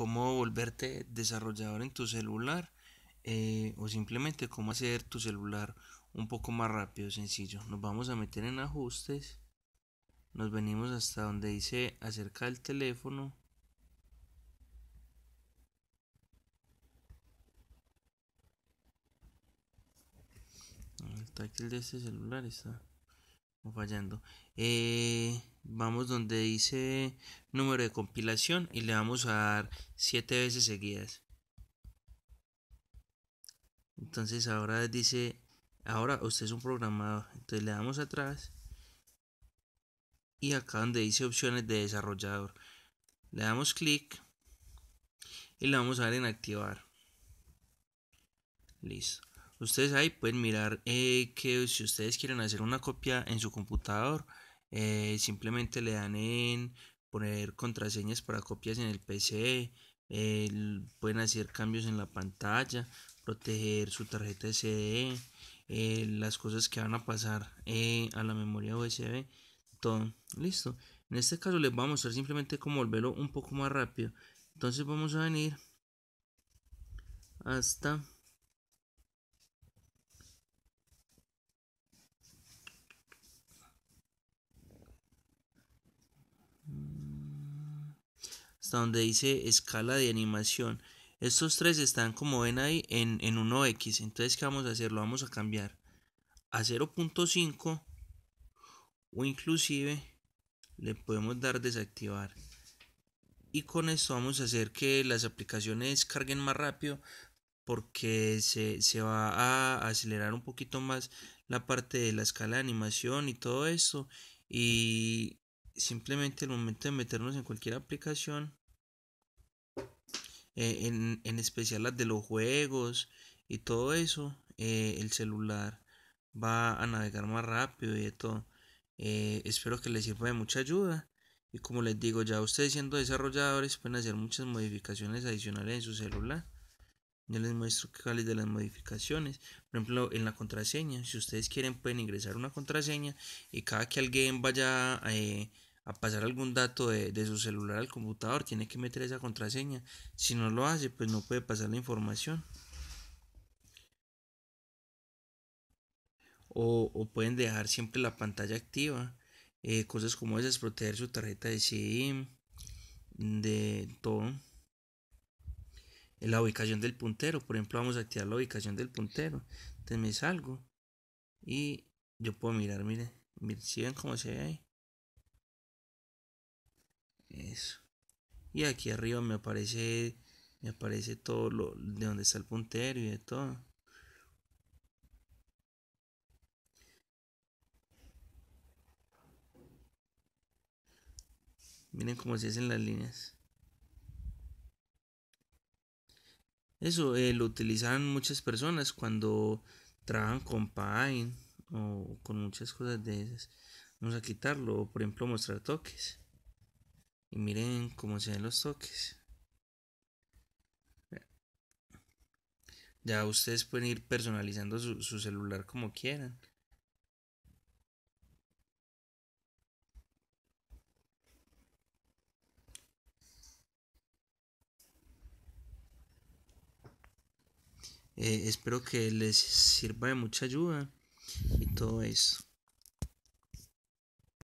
cómo volverte desarrollador en tu celular eh, o simplemente cómo hacer tu celular un poco más rápido, sencillo. Nos vamos a meter en ajustes. Nos venimos hasta donde dice acerca del teléfono. El táctil de este celular está fallando. Eh, vamos donde dice número de compilación y le vamos a dar 7 veces seguidas. Entonces ahora dice, ahora usted es un programador. Entonces le damos atrás y acá donde dice opciones de desarrollador. Le damos clic y le vamos a dar en activar. Listo. Ustedes ahí pueden mirar eh, que si ustedes quieren hacer una copia en su computador, eh, simplemente le dan en poner contraseñas para copias en el PC, eh, pueden hacer cambios en la pantalla, proteger su tarjeta SD, las cosas que van a pasar a la memoria USB, todo listo. En este caso les voy a mostrar simplemente cómo volverlo un poco más rápido. Entonces vamos a venir hasta donde dice escala de animación. Estos tres están como ven ahí en, en 1x. Entonces, ¿qué vamos a hacer? Lo vamos a cambiar a 0.5 o inclusive le podemos dar desactivar. Y con esto vamos a hacer que las aplicaciones carguen más rápido porque se, se va a acelerar un poquito más la parte de la escala de animación y todo esto. Y simplemente el momento de meternos en cualquier aplicación eh, en, especial las de los juegos y todo eso, eh, el celular va a navegar más rápido y de todo. Eh, espero que les sirva de mucha ayuda. Y como les digo, ya ustedes siendo desarrolladores pueden hacer muchas modificaciones adicionales en su celular. Yo les muestro cuáles de las modificaciones. Por ejemplo, en la contraseña. Si ustedes quieren pueden ingresar una contraseña y cada que alguien vaya a a pasar algún dato de, su celular al computador, tiene que meter esa contraseña. Si no lo hace, pues no puede pasar la información. O, pueden dejar siempre la pantalla activa. Eh, cosas como esas, proteger su tarjeta de SIM, de todo. La ubicación del puntero, por ejemplo, vamos a activar la ubicación del puntero. Entonces me salgo y yo puedo mirar, miren, miren, si ven cómo se ve ahí y aquí arriba me aparece me aparece todo lo de donde está el puntero y de todo miren cómo se hacen las líneas eso eh, lo utilizan muchas personas cuando trabajan con Paint o con muchas cosas de esas vamos a quitarlo por ejemplo mostrar toques y miren cómo se ven los toques. Ya ustedes pueden ir personalizando su, celular como quieran. Eh, espero que les sirva de mucha ayuda y todo eso.